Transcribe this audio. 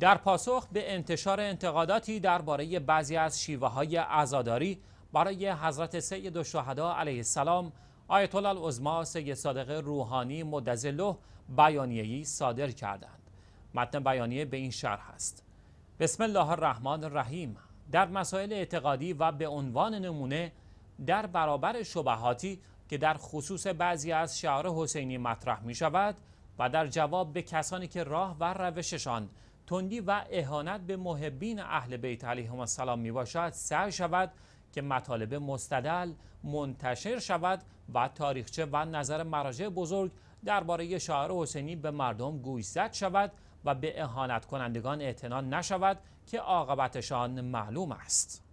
در پاسخ به انتشار انتقاداتی درباره بعضی از شیوه های عزاداری برای حضرت سید شهدا علیه السلام آیت الله العظما سید صادق روحانی مدظله بیانیه‌ای صادر کردند متن بیانیه به این شرح است بسم الله الرحمن الرحیم در مسائل اعتقادی و به عنوان نمونه در برابر شبهاتی که در خصوص بعضی از شعار حسینی مطرح می شود و در جواب به کسانی که راه و روششان تندی و اهانت به محبین اهل بیت علیهم السلام می باشد سعی شود که مطالب مستدل منتشر شود و تاریخچه و نظر مراجع بزرگ درباره شاعر حسینی به مردم گویزد شود و به اهانت کنندگان اعتنا نشود که عاقبتشان معلوم است